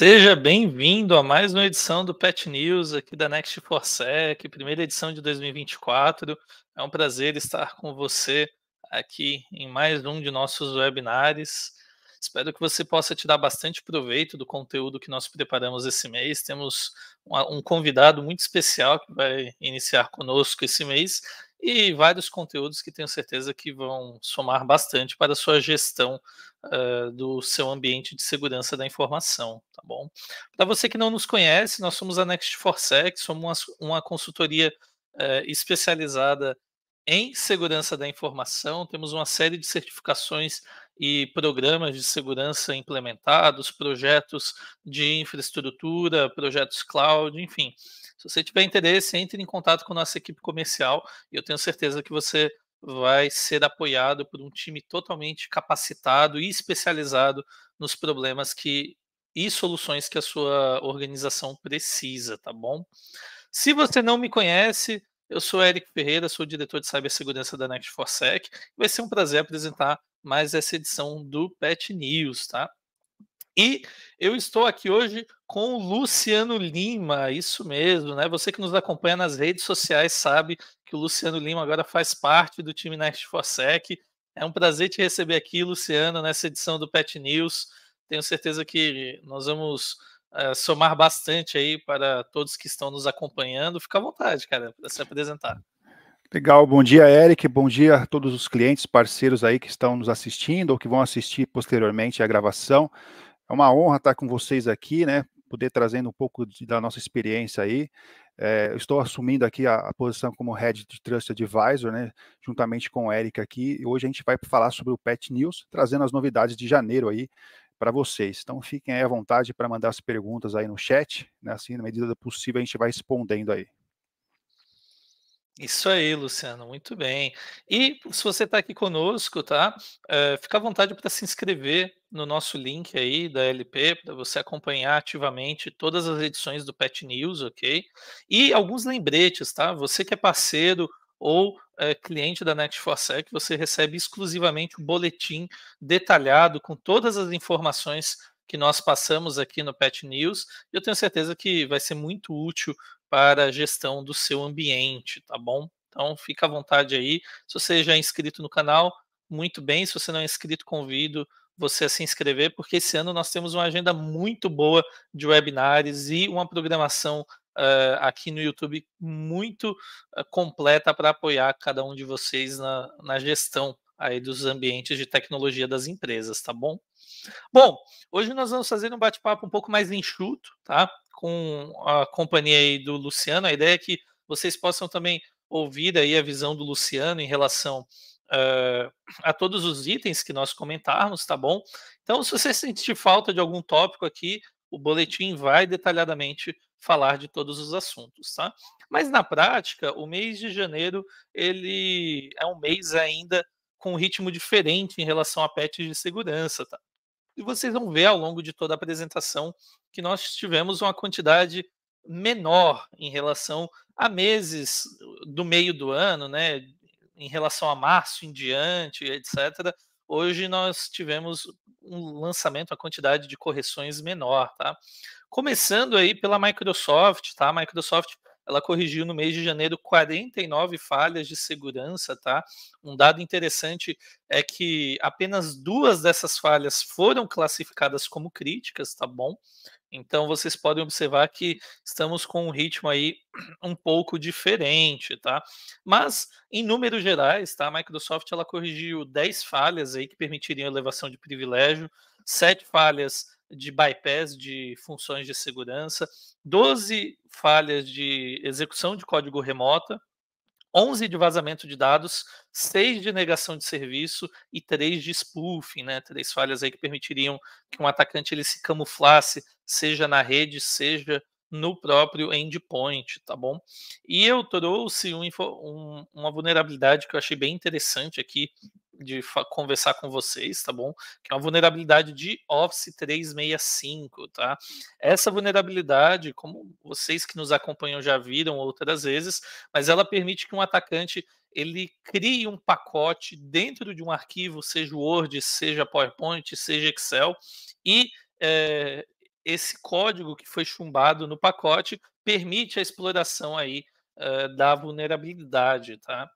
Seja bem-vindo a mais uma edição do Pet News aqui da Next sec primeira edição de 2024. É um prazer estar com você aqui em mais um de nossos webinars. Espero que você possa tirar bastante proveito do conteúdo que nós preparamos esse mês. Temos um convidado muito especial que vai iniciar conosco esse mês, e vários conteúdos que tenho certeza que vão somar bastante para a sua gestão uh, do seu ambiente de segurança da informação, tá bom? Para você que não nos conhece, nós somos a Next4Sec, somos uma, uma consultoria uh, especializada em segurança da informação, temos uma série de certificações e programas de segurança implementados, projetos de infraestrutura, projetos cloud, enfim. Se você tiver interesse, entre em contato com a nossa equipe comercial e eu tenho certeza que você vai ser apoiado por um time totalmente capacitado e especializado nos problemas que e soluções que a sua organização precisa, tá bom? Se você não me conhece, eu sou Eric Ferreira, sou diretor de cibersegurança da Next4Sec. Vai ser um prazer apresentar mais essa edição do Pet News, tá? E eu estou aqui hoje com o Luciano Lima, isso mesmo, né? Você que nos acompanha nas redes sociais sabe que o Luciano Lima agora faz parte do time Next Forsec. É um prazer te receber aqui, Luciano, nessa edição do Pet News. Tenho certeza que nós vamos eh, somar bastante aí para todos que estão nos acompanhando. Fica à vontade, cara, para se apresentar. Legal, bom dia, Eric. Bom dia a todos os clientes, parceiros aí que estão nos assistindo ou que vão assistir posteriormente à gravação. É uma honra estar com vocês aqui, né? Poder trazendo um pouco de, da nossa experiência aí. É, estou assumindo aqui a, a, posição como Head de Trust Advisor, né? Juntamente com o Eric aqui. E hoje a gente vai falar sobre o Pet News, trazendo as novidades de janeiro aí para vocês. Então fiquem aí à vontade para mandar as perguntas aí no chat, né? Assim, na medida do possível, a gente vai respondendo aí. Isso aí, Luciano, muito bem. E se você está aqui conosco, tá? É, fica à vontade para se inscrever no nosso link aí da LP, para você acompanhar ativamente todas as edições do Pet News, ok? E alguns lembretes, tá? Você que é parceiro ou é, cliente da Net4Sec, você recebe exclusivamente o um boletim detalhado com todas as informações que nós passamos aqui no Pet News. Eu tenho certeza que vai ser muito útil para a gestão do seu ambiente, tá bom? Então fica à vontade aí. Se você já é inscrito no canal, muito bem. Se você não é inscrito, convido você a se inscrever, porque esse ano nós temos uma agenda muito boa de webinars e uma programação uh, aqui no YouTube muito uh, completa para apoiar cada um de vocês na, na gestão aí dos ambientes de tecnologia das empresas, tá bom? Bom, hoje nós vamos fazer um bate-papo um pouco mais enxuto, tá? com a companhia aí do Luciano. A ideia é que vocês possam também ouvir aí a visão do Luciano em relação uh, a todos os itens que nós comentarmos, tá bom? Então, se você sentir falta de algum tópico aqui, o boletim vai detalhadamente falar de todos os assuntos, tá? Mas na prática, o mês de janeiro ele é um mês ainda com um ritmo diferente em relação a patches de segurança, tá? E vocês vão ver ao longo de toda a apresentação que nós tivemos uma quantidade menor em relação a meses uh, do meio do ano, né? Em relação a março em diante, etc. Hoje nós tivemos um lançamento, a quantidade de correções menor, tá? Começando aí pela Microsoft, tá? A Microsoft ela corrigiu no mês de janeiro 49 falhas de segurança, tá? Um dado interessante é que apenas duas dessas falhas foram classificadas como críticas, tá bom? Então vocês podem observar que estamos com um ritmo aí um pouco diferente, tá? Mas em números gerais, tá? A Microsoft ela corrigiu 10 falhas aí que permitiriam elevação de privilégio, 7 falhas de bypass de funções de segurança, 12 falhas de execução de código remota, 11 de vazamento de dados, 6 de negação de serviço e 3 de spoofing, né? Três falhas aí que permitiriam que um atacante ele se camuflasse, seja na rede, seja no próprio endpoint, tá bom? E eu trouxe um, um, uma vulnerabilidade que eu achei bem interessante aqui de conversar com vocês, tá bom? Que é uma vulnerabilidade de Office 365, tá? Essa vulnerabilidade, como vocês que nos acompanham já viram outras vezes, mas ela permite que um atacante ele crie um pacote dentro de um arquivo, seja Word, seja PowerPoint, seja Excel, e é, esse código que foi chumbado no pacote permite a exploração aí eh, da vulnerabilidade, tá?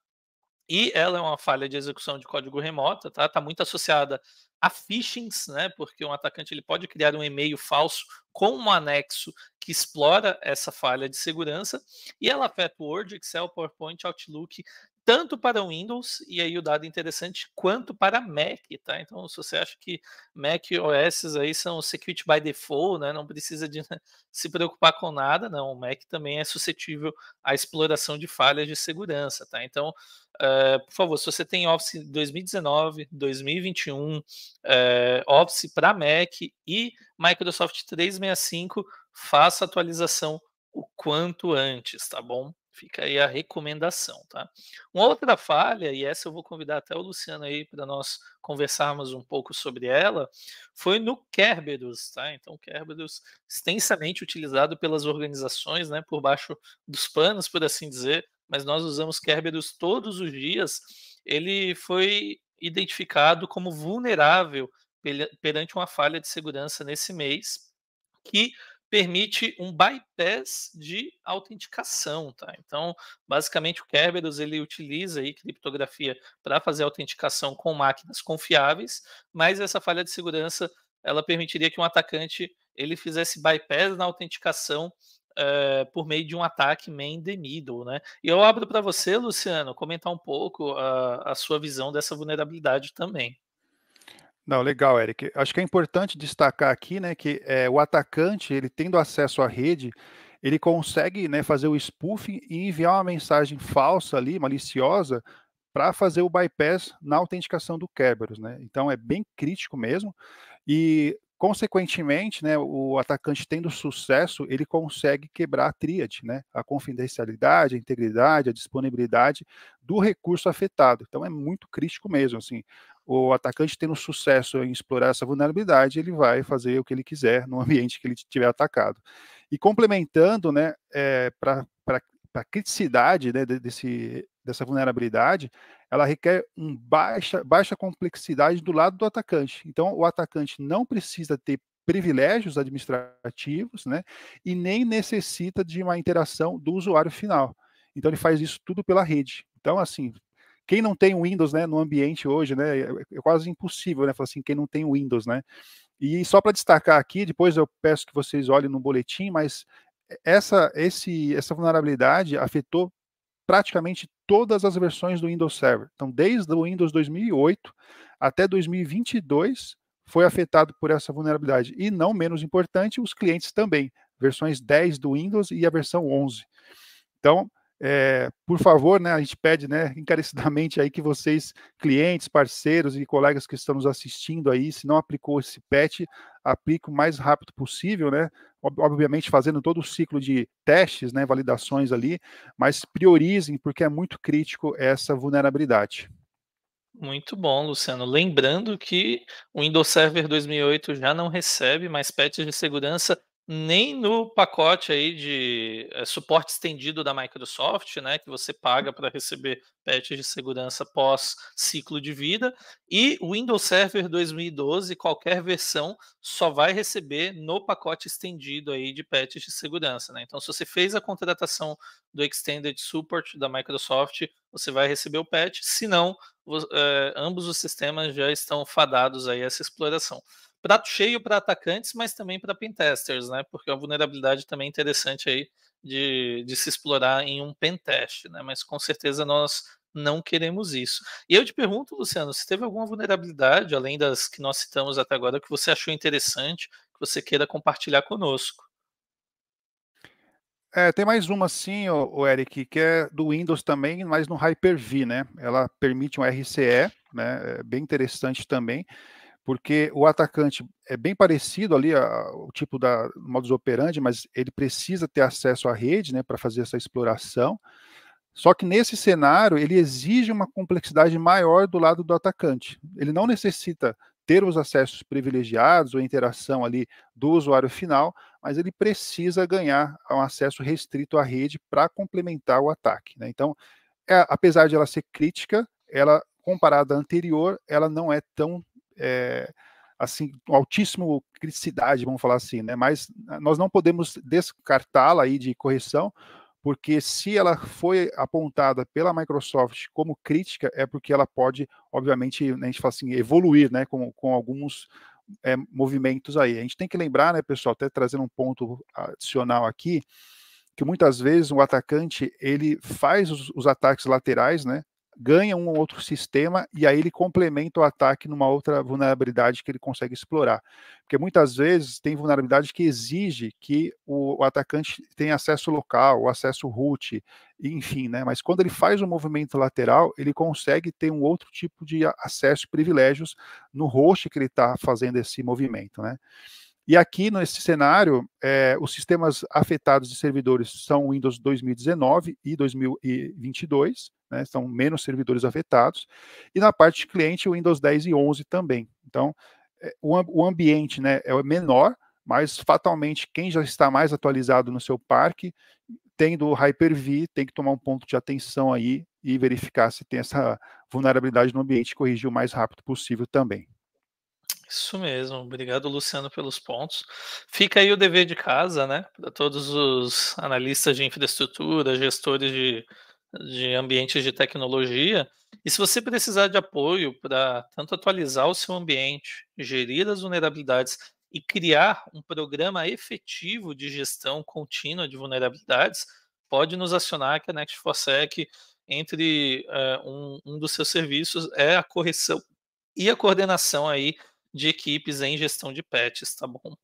E ela é uma falha de execução de código remota, tá? Está muito associada a phishings, né? Porque um atacante ele pode criar um e-mail falso com um anexo que explora essa falha de segurança e ela afeta o Word, Excel, PowerPoint, Outlook, tanto para Windows, e aí o dado interessante, quanto para Mac, tá? Então, se você acha que Mac OS aí são security by default, né? Não precisa de se preocupar com nada, não. O Mac também é suscetível à exploração de falhas de segurança, tá? Então, uh, por favor, se você tem Office 2019, 2021, uh, Office para Mac e Microsoft 365, faça atualização o quanto antes, tá bom? Fica aí a recomendação, tá? Uma outra falha, e essa eu vou convidar até o Luciano aí para nós conversarmos um pouco sobre ela, foi no Kerberos, tá? Então, Kerberos extensamente utilizado pelas organizações, né, por baixo dos panos, por assim dizer, mas nós usamos Kerberos todos os dias. Ele foi identificado como vulnerável perante uma falha de segurança nesse mês, que permite um bypass de autenticação, tá? Então, basicamente o Kerberos ele utiliza aí criptografia para fazer autenticação com máquinas confiáveis, mas essa falha de segurança ela permitiria que um atacante ele fizesse bypass na autenticação é, por meio de um ataque man the middle, né? E eu abro para você, Luciano, comentar um pouco a, a sua visão dessa vulnerabilidade também. Não, legal, Eric. Acho que é importante destacar aqui, né, que é, o atacante, ele tendo acesso à rede, ele consegue, né, fazer o spoofing e enviar uma mensagem falsa ali, maliciosa, para fazer o bypass na autenticação do Kerberos, né? Então é bem crítico mesmo e consequentemente, né, o atacante tendo sucesso, ele consegue quebrar a tríade, né? A confidencialidade, a integridade, a disponibilidade do recurso afetado. Então é muito crítico mesmo, assim o atacante tendo sucesso em explorar essa vulnerabilidade, ele vai fazer o que ele quiser no ambiente que ele tiver atacado. E complementando, né, é, para a criticidade né, desse, dessa vulnerabilidade, ela requer um baixa, baixa complexidade do lado do atacante. Então, o atacante não precisa ter privilégios administrativos, né, e nem necessita de uma interação do usuário final. Então, ele faz isso tudo pela rede. Então, assim, quem não tem Windows, né, no ambiente hoje, né, é, é quase impossível, né, falar assim, quem não tem Windows, né? E só para destacar aqui, depois eu peço que vocês olhem no boletim, mas essa, esse, essa vulnerabilidade afetou praticamente todas as versões do Windows Server. Então, desde o Windows 2008 até 2022 foi afetado por essa vulnerabilidade. E não menos importante, os clientes também, versões 10 do Windows e a versão 11. Então, é, por favor, né, a gente pede né, encarecidamente aí que vocês, clientes, parceiros e colegas que estão nos assistindo aí, se não aplicou esse PET, aplique o mais rápido possível, né? Obviamente fazendo todo o ciclo de testes, né, validações ali, mas priorizem, porque é muito crítico essa vulnerabilidade. Muito bom, Luciano. Lembrando que o Windows Server 2008 já não recebe mais patches de segurança nem no pacote aí de é, suporte estendido da Microsoft, né, que você paga para receber patches de segurança pós ciclo de vida, e Windows Server 2012, qualquer versão, só vai receber no pacote estendido aí de patches de segurança, né? Então, se você fez a contratação do Extended Support da Microsoft, você vai receber o patch, se não, eh, ambos os sistemas já estão fadados aí a essa exploração prato cheio para atacantes, mas também para pentesters, né? Porque é uma vulnerabilidade também é interessante aí de, de se explorar em um pentest, né? Mas com certeza nós não queremos isso. E eu te pergunto, Luciano, se teve alguma vulnerabilidade, além das que nós citamos até agora, que você achou interessante, que você queira compartilhar conosco? É, tem mais uma sim, o Eric, que é do Windows também, mas no Hyper-V, né? Ela permite um RCE, né? É bem interessante também porque o atacante é bem parecido ali a, o tipo da modus operandi, mas ele precisa ter acesso à rede, né, para fazer essa exploração. Só que nesse cenário ele exige uma complexidade maior do lado do atacante. Ele não necessita ter os acessos privilegiados ou interação ali do usuário final, mas ele precisa ganhar um acesso restrito à rede para complementar o ataque. Né? Então, é, apesar de ela ser crítica, ela comparada à anterior, ela não é tão é, assim, altíssimo criticidade, vamos falar assim, né? Mas nós não podemos descartá-la aí de correção, porque se ela foi apontada pela Microsoft como crítica, é porque ela pode, obviamente, né, a gente fala assim, evoluir, né, com, com alguns é, movimentos aí. A gente tem que lembrar, né, pessoal, até trazendo um ponto adicional aqui, que muitas vezes o atacante ele faz os, os ataques laterais, né, ganha um outro sistema e aí ele complementa o ataque numa outra vulnerabilidade que ele consegue explorar. Porque muitas vezes tem vulnerabilidade que exige que o, atacante tenha acesso local, acesso root, enfim, né? Mas quando ele faz um movimento lateral, ele consegue ter um outro tipo de acesso e privilégios no host que ele está fazendo esse movimento, né? E aqui, nesse cenário, é, os sistemas afetados de servidores são Windows 2019 e 2022, né, são menos servidores afetados, e na parte de cliente, o Windows 10 e 11 também. Então, é, o, o, ambiente né, é menor, mas fatalmente quem já está mais atualizado no seu parque, tendo o Hyper-V, tem que tomar um ponto de atenção aí e verificar se tem essa vulnerabilidade no ambiente e corrigir o mais rápido possível também. Isso mesmo. Obrigado, Luciano, pelos pontos. Fica aí o dever de casa, né? Para todos os analistas de infraestrutura, gestores de, de ambientes de tecnologia. E se você precisar de apoio para tanto atualizar o seu ambiente, gerir as vulnerabilidades e criar um programa efetivo de gestão contínua de vulnerabilidades, pode nos acionar que a Next4Sec, entre uh, um, um dos seus serviços, é a correção e a coordenação aí de equipes em gestão de patches, tá bom?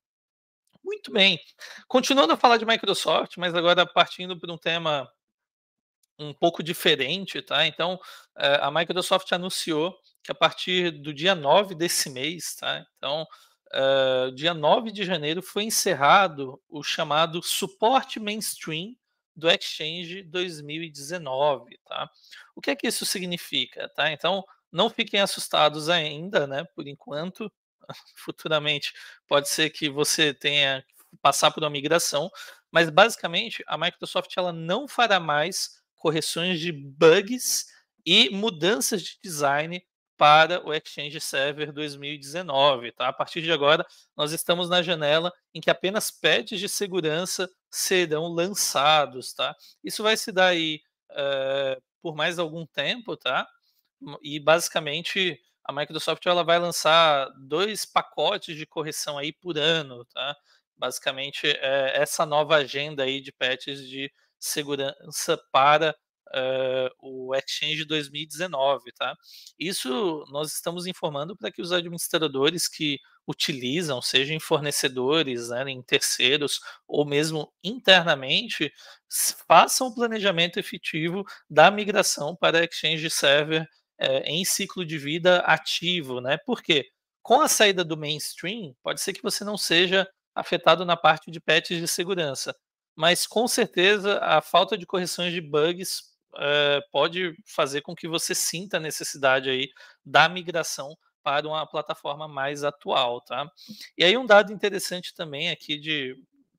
Muito bem. Continuando a falar de Microsoft, mas agora partindo para um tema um pouco diferente, tá? Então, eh, a Microsoft anunciou que a partir do dia 9 desse mês, tá? Então, eh, dia 9 de janeiro foi encerrado o chamado suporte mainstream do Exchange 2019, tá? O que é que isso significa, tá? Então, não fiquem assustados ainda, né? Por enquanto, futuramente pode ser que você tenha que passar por uma migração, mas basicamente a Microsoft ela não fará mais correções de bugs e mudanças de design para o Exchange Server 2019. Tá? A partir de agora, nós estamos na janela em que apenas patches de segurança serão lançados. Tá? Isso vai se dar aí eh, por mais algum tempo, tá? E basicamente a Microsoft ela vai lançar dois pacotes de correção aí por ano, tá? Basicamente, é essa nova agenda aí de patches de segurança para uh, o Exchange 2019, tá? Isso nós estamos informando para que os administradores que utilizam, seja em fornecedores, né, em terceiros ou mesmo internamente, façam o planejamento efetivo da migração para Exchange Server é, em ciclo de vida ativo, né? Porque com a saída do mainstream, pode ser que você não seja afetado na parte de patches de segurança, mas com certeza a falta de correções de bugs é, pode fazer com que você sinta a necessidade aí da migração para uma plataforma mais atual, tá? E aí um dado interessante também aqui de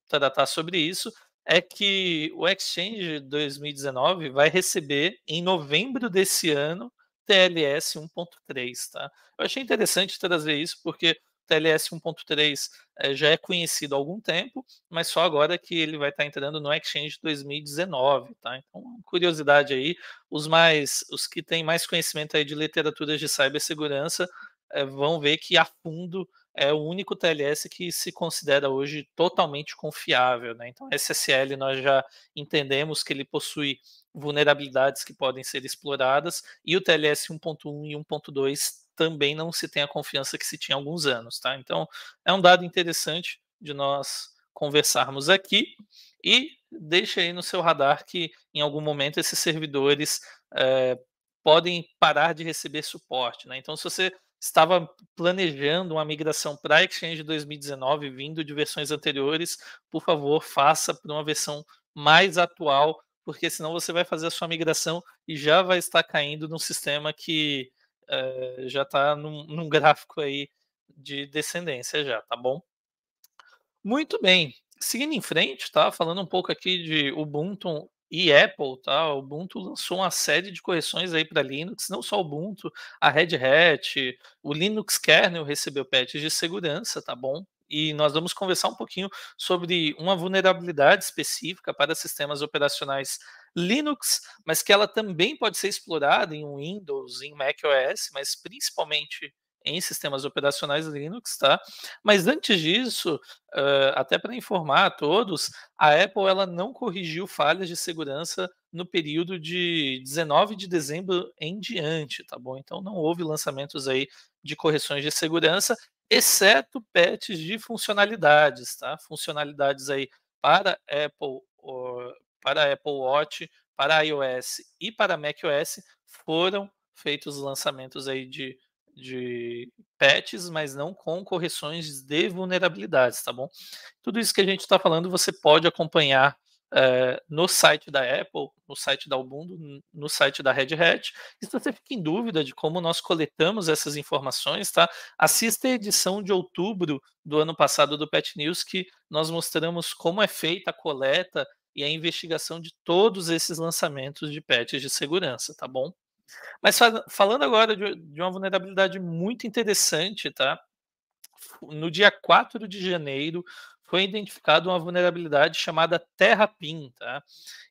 tratar sobre isso é que o Exchange 2019 vai receber em novembro desse ano TLS 1.3, tá? Eu achei interessante trazer isso porque o TLS 1.3 é, já é conhecido há algum tempo, mas só agora que ele vai estar tá entrando no Exchange 2019, tá? Então, curiosidade aí, os mais, os que têm mais conhecimento aí de literaturas de cibersegurança é, vão ver que a fundo é o único TLS que se considera hoje totalmente confiável. Né? Então, SSL nós já entendemos que ele possui vulnerabilidades que podem ser exploradas, e o TLS 1.1 e 1.2 também não se tem a confiança que se tinha há alguns anos. Tá? Então, é um dado interessante de nós conversarmos aqui e deixe aí no seu radar que em algum momento esses servidores é, podem parar de receber suporte. Né? Então, se você estava planejando uma migração para Exchange 2019, vindo de versões anteriores, por favor, faça para uma versão mais atual, porque senão você vai fazer a sua migração e já vai estar caindo num sistema que é, já está num, num gráfico aí de descendência já, tá bom? Muito bem. Seguindo em frente, tá? Falando um pouco aqui de Ubuntu e Apple, tá? O Ubuntu lançou uma série de correções aí para Linux, não só o Ubuntu, a Red Hat, o Linux Kernel recebeu patches de segurança, tá bom? E nós vamos conversar um pouquinho sobre uma vulnerabilidade específica para sistemas operacionais Linux, mas que ela também pode ser explorada em Windows, em macOS, mas principalmente em sistemas operacionais Linux, tá? Mas antes disso, uh, até para informar a todos, a Apple ela não corrigiu falhas de segurança no período de 19 de dezembro em diante, tá bom? Então não houve lançamentos aí de correções de segurança, exceto patches de funcionalidades, tá? Funcionalidades aí para Apple, para Apple Watch, para iOS e para macOS foram feitos lançamentos aí de de patches, mas não com correções de vulnerabilidades, tá bom? Tudo isso que a gente está falando você pode acompanhar eh, no site da Apple, no site da Ubuntu, no site da Red Hat. E se você fica em dúvida de como nós coletamos essas informações, tá? Assista a edição de outubro do ano passado do Patch News, que nós mostramos como é feita a coleta e a investigação de todos esses lançamentos de patches de segurança, tá bom? Mas falando agora de, de uma vulnerabilidade muito interessante, tá? No dia 4 de janeiro, foi identificada uma vulnerabilidade chamada Terra tá?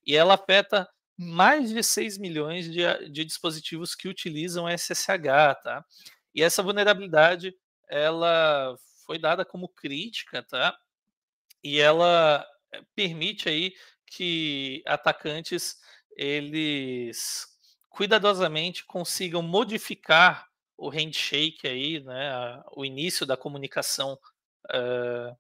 E ela afeta mais de 6 milhões de, de, dispositivos que utilizam SSH, tá? E essa vulnerabilidade, ela foi dada como crítica, tá? E ela eh, permite aí que atacantes eles cuidadosamente consigam modificar o handshake aí, né, o início da comunicação uh,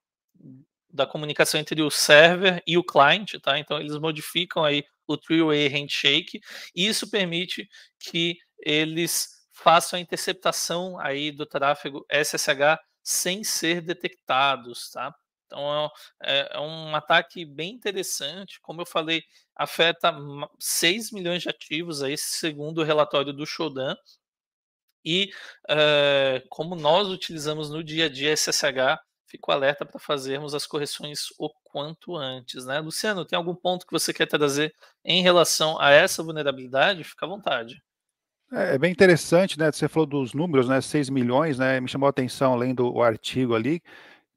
da comunicação entre o server e o client, tá? Então eles modificam aí o three-way handshake e isso permite que eles façam a interceptação aí do tráfego SSH sem ser detectados, tá? Então é, é, um ataque bem interessante. Como eu falei, afeta 6 milhões de ativos, esse segundo relatório do Shodan. E eh, como nós utilizamos no dia a dia SSH, fico alerta para fazermos as correções o quanto antes. Né? Luciano, tem algum ponto que você quer trazer em relação a essa vulnerabilidade? Fica à vontade. É, é bem interessante, né? Você falou dos números, né? 6 milhões, né? Me chamou a atenção além do artigo ali,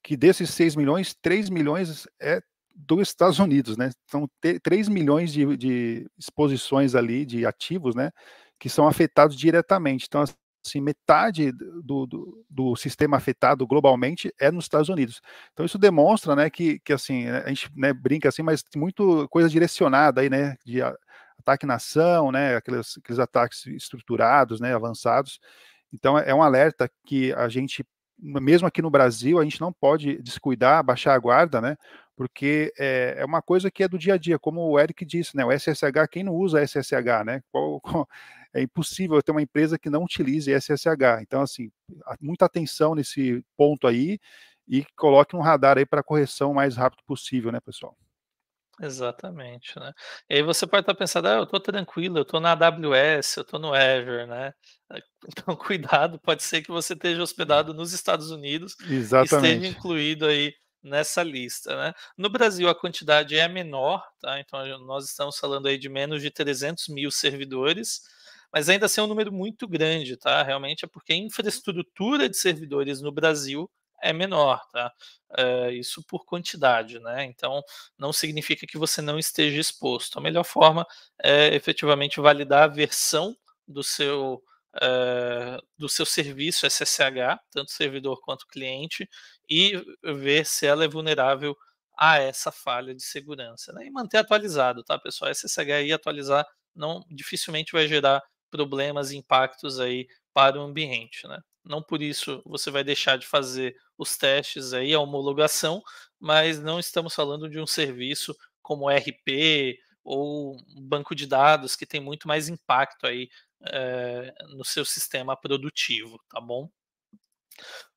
que desses 6 milhões, 3 milhões é dos Estados Unidos, né? São 3 milhões de, de, exposições ali, de ativos, né? Que são afetados diretamente. Então, assim, metade do, do, do, sistema afetado globalmente é nos Estados Unidos. Então, isso demonstra, né? Que, que assim, né, a gente né, brinca assim, mas tem muito coisa direcionada aí, né? De ataque na ação, né? Aqueles, aqueles ataques estruturados, né? Avançados. Então, é, é um alerta que a gente mesmo aqui no Brasil, a gente não pode descuidar, baixar a guarda, né? Porque é, é, uma coisa que é do dia a dia, como o Eric disse, né? O SSH, quem não usa SSH, né? Qual, qual, é impossível ter uma empresa que não utilize SSH. Então, assim, muita atenção nesse ponto aí e coloque um radar aí para correção o mais rápido possível, né, pessoal? Exatamente, né? E aí você pode estar tá pensando, ah, eu estou tranquilo, eu estou na AWS, eu estou no Azure, né? É, então, cuidado, pode ser que você esteja hospedado nos Estados Unidos Exatamente. esteja incluído aí nessa lista, né? No Brasil, a quantidade é menor, tá? Então, nós estamos falando aí de menos de 300 mil servidores, mas ainda assim é um número muito grande, tá? Realmente é porque a infraestrutura de servidores no Brasil é menor, tá? Eh, isso por quantidade, né? Então, não significa que você não esteja exposto. A melhor forma é efetivamente validar a versão do seu uh, do seu serviço SSH, tanto servidor quanto cliente, e ver se ela é vulnerável a essa falha de segurança, né? E manter atualizado, tá, pessoal? SSH e atualizar não dificilmente vai gerar problemas, impactos aí para o ambiente, né? Não por isso você vai deixar de fazer os testes aí, a homologação, mas não estamos falando de um serviço como RP ou banco de dados que tem muito mais impacto aí é, no seu sistema produtivo, tá bom?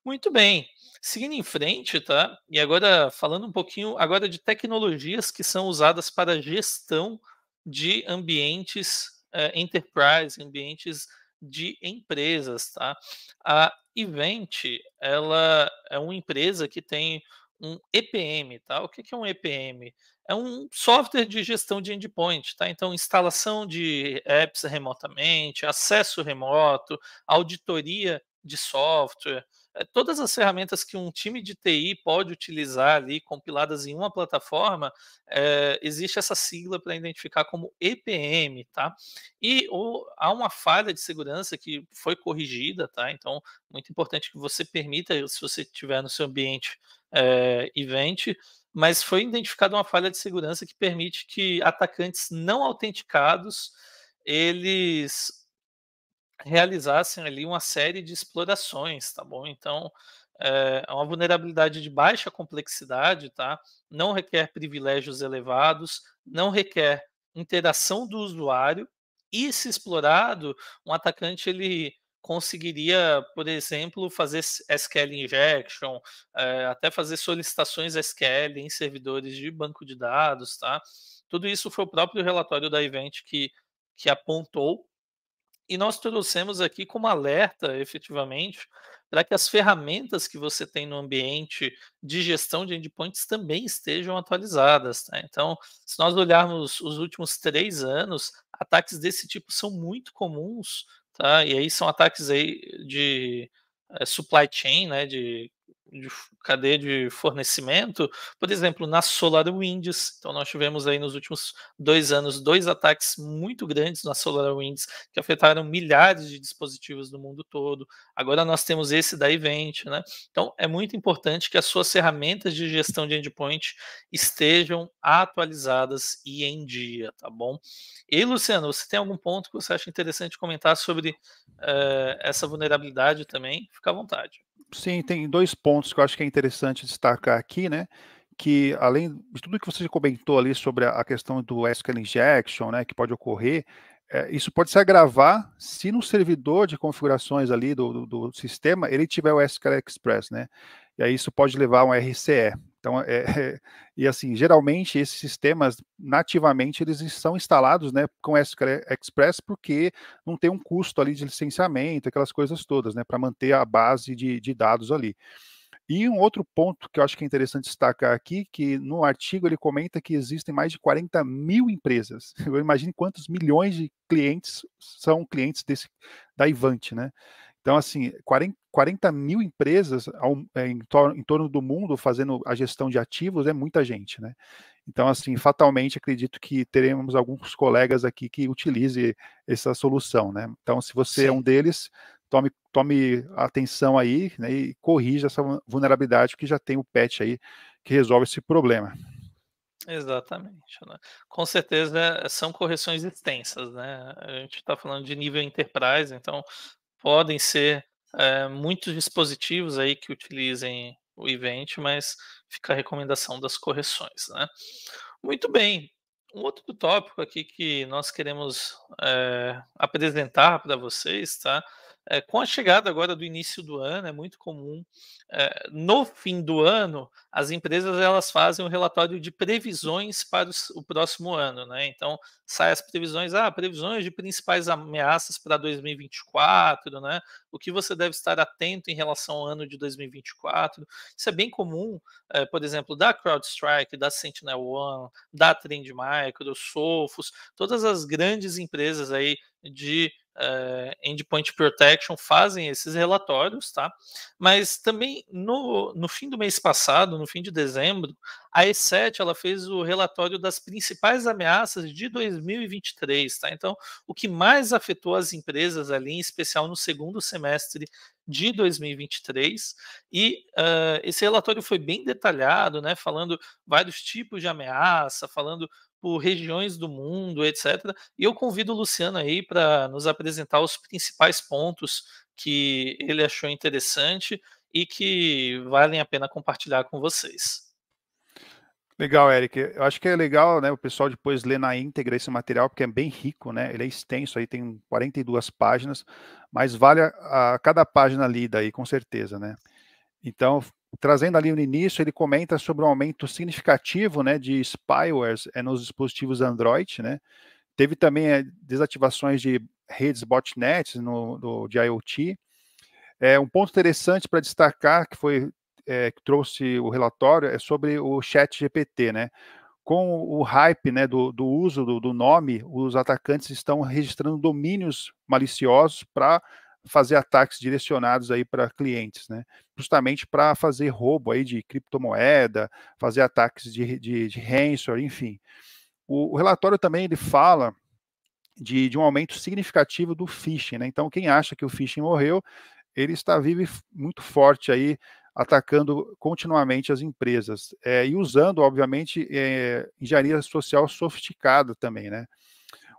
Muito bem, seguindo em frente, tá? E agora falando um pouquinho agora de tecnologias que são usadas para gestão de ambientes é, enterprise, ambientes de empresas, tá? A Event, ela é uma empresa que tem um EPM, tá? O que é um EPM? É um software de gestão de endpoint, tá? Então, instalação de apps remotamente, acesso remoto, auditoria de software, eh, todas as ferramentas que um time de TI pode utilizar ali, compiladas em uma plataforma, é, existe essa sigla para identificar como EPM, tá? E ou, há uma falha de segurança que foi corrigida, tá? Então, muito importante que você permita, eh, se você tiver no seu ambiente é, event, mas foi identificada uma falha de segurança que permite que atacantes não autenticados eles realizassem ali uma série de explorações, tá bom? Então, eh, é uma vulnerabilidade de baixa complexidade, tá? Não requer privilégios elevados, não requer interação do usuário e se explorado, um atacante ele conseguiria, por exemplo, fazer SQL injection, é, até fazer solicitações SQL em servidores de banco de dados, tá? Tudo isso foi o próprio relatório da Event que, que apontou e nós trouxemos aqui como alerta, efetivamente, para que as ferramentas que você tem no ambiente de gestão de endpoints também estejam atualizadas. Tá? Então, se nós olharmos os últimos três anos, ataques desse tipo são muito comuns, tá? e aí são ataques aí de eh, supply chain, né, de de cadeia de fornecimento, por exemplo, na SolarWinds. Então, nós tivemos aí nos últimos dois anos dois ataques muito grandes na SolarWinds que afetaram milhares de dispositivos no mundo todo. Agora nós temos esse da Event, né? Então, é muito importante que as suas ferramentas de gestão de endpoint estejam atualizadas e em dia, tá bom? E Luciano, você tem algum ponto que você acha interessante comentar sobre eh, essa vulnerabilidade também? Fica à vontade. Sim, tem dois pontos que eu acho que é interessante destacar aqui, né? Que além de tudo que você comentou ali sobre a questão do SQL injection, né, que pode ocorrer, é, isso pode se agravar se no servidor de configurações ali do, do, do, sistema ele tiver o SQL Express, né? E aí isso pode levar a um RCE, então, é, é, e assim, geralmente esses sistemas nativamente eles são instalados, né, com SQL Express porque não tem um custo ali de licenciamento, aquelas coisas todas, né, para manter a base de, de, dados ali. E um outro ponto que eu acho que é interessante destacar aqui, que no artigo ele comenta que existem mais de 40 mil empresas. Eu imagino quantos milhões de clientes são clientes desse da Ivante, né? Então, assim, 40, 40 mil empresas ao, é, em, tor em, torno do mundo fazendo a gestão de ativos é muita gente, né? Então, assim, fatalmente acredito que teremos alguns colegas aqui que utilize essa solução, né? Então, se você é Sim. é um deles, tome, tome atenção aí né, e corrija essa vulnerabilidade, que já tem o patch aí que resolve esse problema. Exatamente. Né? Com certeza eh, são correções extensas, né? A gente está falando de nível enterprise, então podem ser é, eh, muitos dispositivos aí que utilizem o event, mas fica a recomendação das correções, né? Muito bem. Um outro tópico aqui que nós queremos é, apresentar para vocês, tá? É, com a chegada agora do início do ano, é muito comum, é, no fim do ano, as empresas elas fazem um relatório de previsões para o próximo ano, né? Então, sai as previsões, ah, previsões de principais ameaças para 2024, né? O que você deve estar atento em relação ao ano de 2024. Isso é bem comum, é, por exemplo, da CrowdStrike, da SentinelOne, da Trend Micro, Sophos, todas as grandes empresas aí de eh, endpoint Protection fazem esses relatórios, tá? Mas também no, no fim do mês passado, no fim de dezembro, a E7 ela fez o relatório das principais ameaças de 2023, tá? Então, o que mais afetou as empresas ali, em especial no segundo semestre de 2023, e uh, esse relatório foi bem detalhado, né? Falando vários tipos de ameaça, falando por tipo, regiões do mundo, etc. E eu convido o Luciano aí para nos apresentar os principais pontos que ele achou interessante e que valem a pena compartilhar com vocês. Legal, Eric. Eu acho que é legal, né, o pessoal depois ler na íntegra esse material, porque é bem rico, né? Ele é extenso, aí tem 42 páginas, mas vale a, a cada página lida aí, com certeza, né? Então, trazendo ali no início, ele comenta sobre um aumento significativo né, de spywares é, eh, nos dispositivos Android. Né? Teve também é, desativações de redes botnets no, do, de IoT. É, um ponto interessante para destacar que foi é, que trouxe o relatório é sobre o Chat GPT, né? Com o hype né, do, do uso do, do nome, os atacantes estão registrando domínios maliciosos para fazer ataques direcionados aí para clientes, né? Justamente para fazer roubo aí de criptomoeda, fazer ataques de, de, de ransomware, enfim. O, o, relatório também ele fala de, de um aumento significativo do phishing, né? Então, quem acha que o phishing morreu, ele está vivo e muito forte aí, atacando continuamente as empresas é, e usando, obviamente, é, engenharia social sofisticada também, né?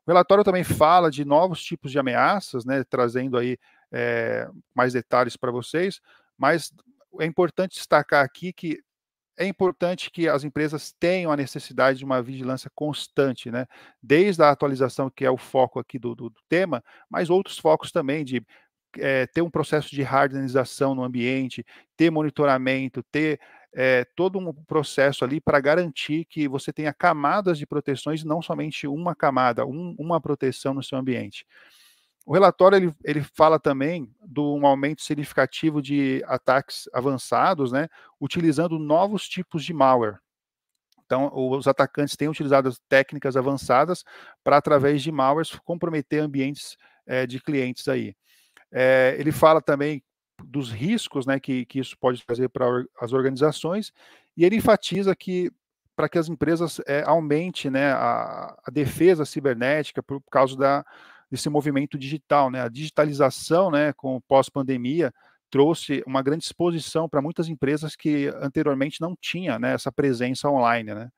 O relatório também fala de novos tipos de ameaças, né, trazendo aí é, mais detalhes para vocês, mas é importante destacar aqui que é importante que as empresas tenham a necessidade de uma vigilância constante, né? Desde a atualização, que é o foco aqui do, do, do tema, mas outros focos também de é, ter um processo de hardenização no ambiente, ter monitoramento, ter é, todo um processo ali para garantir que você tenha camadas de proteções, não somente uma camada, um, uma proteção no seu ambiente. O relatório ele, ele fala também de um aumento significativo de ataques avançados, né, utilizando novos tipos de malware. Então, os atacantes têm utilizado técnicas avançadas para, através de malwares, comprometer ambientes é, de clientes aí. É, ele fala também dos riscos né, que, que isso pode trazer para as organizações e ele enfatiza que para que as empresas é, aumente né, a, a defesa cibernética por causa da, desse movimento digital, né? A digitalização, né, com pós-pandemia, trouxe uma grande exposição para muitas empresas que anteriormente não tinha, né, essa presença online, né?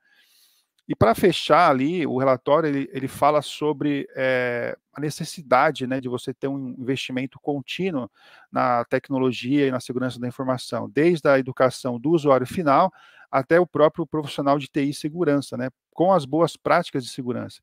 E para fechar ali, o relatório ele, ele fala sobre é, a necessidade né, de você ter um investimento contínuo na tecnologia e na segurança da informação, desde a educação do usuário final até o próprio profissional de TI segurança, né, com as boas práticas de segurança.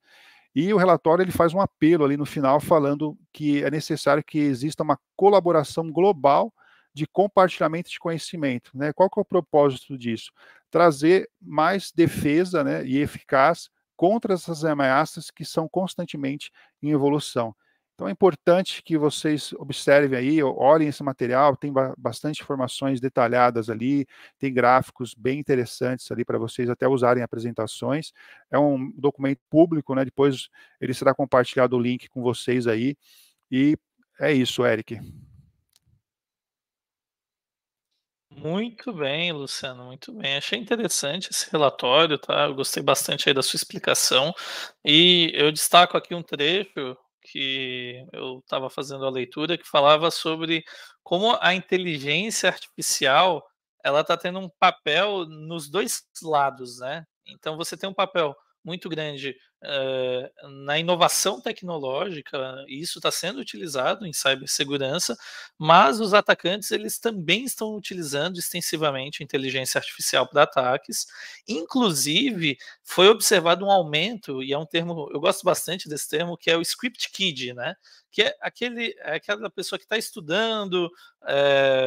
E o relatório ele faz um apelo ali no final falando que é necessário que exista uma colaboração global de compartilhamento de conhecimento. Né? Qual que é o propósito disso? Trazer mais defesa né, e eficaz contra essas ameaças que são constantemente em evolução. Então é importante que vocês observem aí, olhem esse material, tem bastante informações detalhadas ali, tem gráficos bem interessantes ali para vocês até usarem apresentações. É um documento público, né? Depois ele será compartilhado o link com vocês aí. E é isso, Eric. Muito bem, Luciano, muito bem. Achei interessante esse relatório, tá? Eu gostei bastante aí da sua explicação. E eu destaco aqui um trecho que eu estava fazendo a leitura que falava sobre como a inteligência artificial ela está tendo um papel nos dois lados, né? Então você tem um papel muito grande eh, na inovação tecnológica, isso está sendo utilizado em cibersegurança, mas os atacantes eles também estão utilizando extensivamente inteligência artificial para ataques. Inclusive, foi observado um aumento, e é um termo, eu gosto bastante desse termo, que é o script kid, né? Que é aquele, é aquela pessoa que está estudando. É,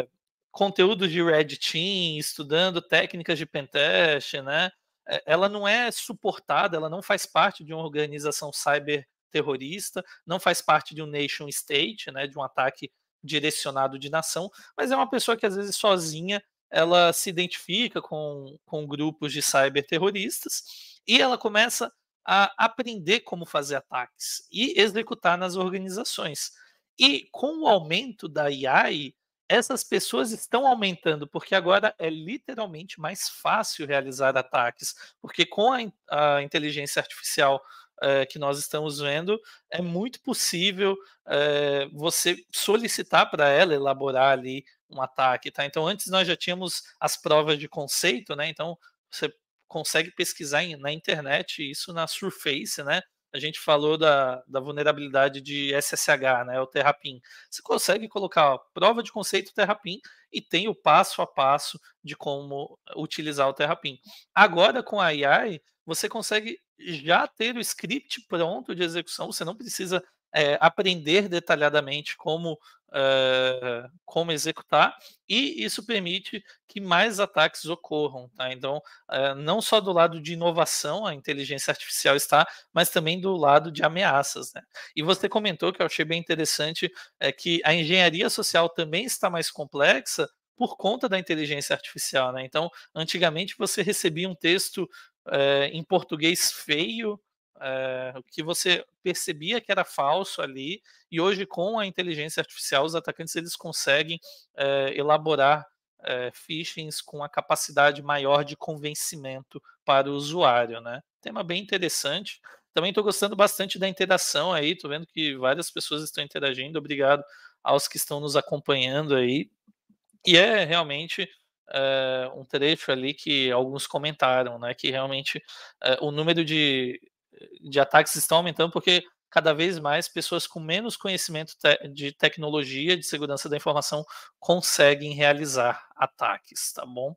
eh, conteúdo de Red Team, estudando técnicas de pentest, né? É, ela não é suportada, ela não faz parte de uma organização cyberterrorista, não faz parte de um nation state, né, de um ataque direcionado de nação, mas é uma pessoa que às vezes sozinha ela se identifica com, com grupos de cyberterroristas e ela começa a aprender como fazer ataques e executar nas organizações. E com o aumento da AI, essas pessoas estão aumentando, porque agora é literalmente mais fácil realizar ataques, porque com a, a inteligência artificial é, que nós estamos vendo, é muito possível é, você solicitar para ela elaborar ali um ataque, tá? Então, antes nós já tínhamos as provas de conceito, né? Então, você consegue pesquisar na internet isso na Surface, né? a gente falou da, da vulnerabilidade de SSH, né, o Terrapin. Você consegue colocar ó, prova de conceito Terrapin e tem o passo a passo de como utilizar o Terrapin. Agora com a AI, você consegue já ter o script pronto de execução, você não precisa é, aprender detalhadamente como, é, como executar, e isso permite que mais ataques ocorram. Tá? Então, é, não só do lado de inovação a inteligência artificial está, mas também do lado de ameaças. Né? E você comentou que eu achei bem interessante é, que a engenharia social também está mais complexa por conta da inteligência artificial. Né? Então, antigamente você recebia um texto em português feio é, o que você percebia que era falso ali, e hoje com a inteligência artificial, os atacantes eles conseguem é, elaborar é, phishings com a capacidade maior de convencimento para o usuário, né? Tema bem interessante. Também estou gostando bastante da interação aí, estou vendo que várias pessoas estão interagindo. Obrigado aos que estão nos acompanhando aí. E é realmente é, um trecho ali que alguns comentaram, né? Que realmente é, o número de de ataques estão aumentando porque cada vez mais pessoas com menos conhecimento de tecnologia de segurança da informação conseguem realizar ataques, tá bom?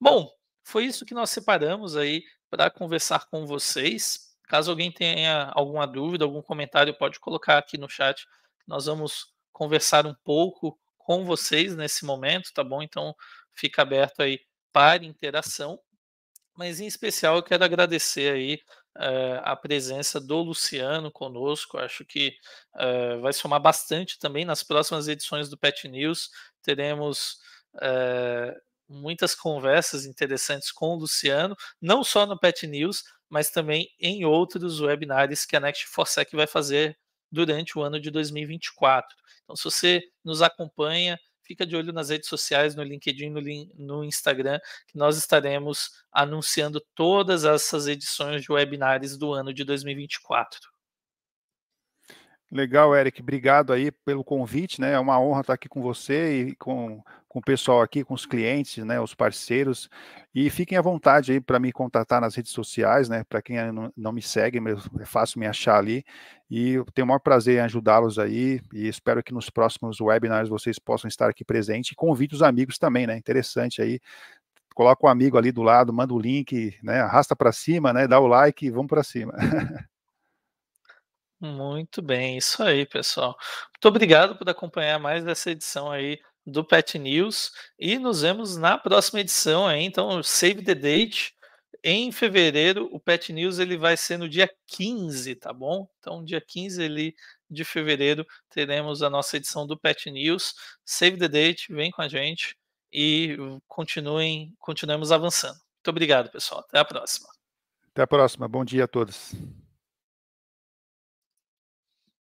Bom, foi isso que nós separamos aí para conversar com vocês. Caso alguém tenha alguma dúvida, algum comentário, pode colocar aqui no chat. Nós vamos conversar um pouco com vocês nesse momento, tá bom? Então fica aberto aí para interação. Mas em especial eu quero agradecer aí uh, a presença do Luciano conosco. Acho que uh, vai somar bastante também nas próximas edições do Pet News. Teremos uh, muitas conversas interessantes com o Luciano, não só no Pet News, mas também em outros webinars que a Next Forsec vai fazer durante o ano de 2024. Então, se você nos acompanha, fica de olho nas redes sociais, no LinkedIn, no, no Instagram, que nós estaremos anunciando todas essas edições de webinars do ano de 2024. Legal, Eric. Obrigado aí pelo convite, né? É uma honra estar aqui com você e com, com o pessoal aqui, com os clientes, né? Os parceiros. E fiquem à vontade aí para me contatar nas redes sociais, né? Para quem não me segue, é fácil me achar ali. E eu tenho o maior prazer em ajudá-los aí. E espero que nos próximos webinars vocês possam estar aqui presentes E convide os amigos também, né? Interessante aí coloca o um amigo ali do lado, manda o link, né, arrasta para cima, né, dá o like e vamos para cima. Muito bem, isso aí, pessoal. Muito obrigado por acompanhar mais essa edição aí do Pet News e nos vemos na próxima edição aí, então save the date. Em fevereiro, o Pet News ele vai ser no dia 15, tá bom? Então, dia 15 ele, de fevereiro teremos a nossa edição do Pet News. Save the date, vem com a gente e continuem, continuemos avançando. Muito obrigado, pessoal. Até a próxima. Até a próxima. Bom dia a todos.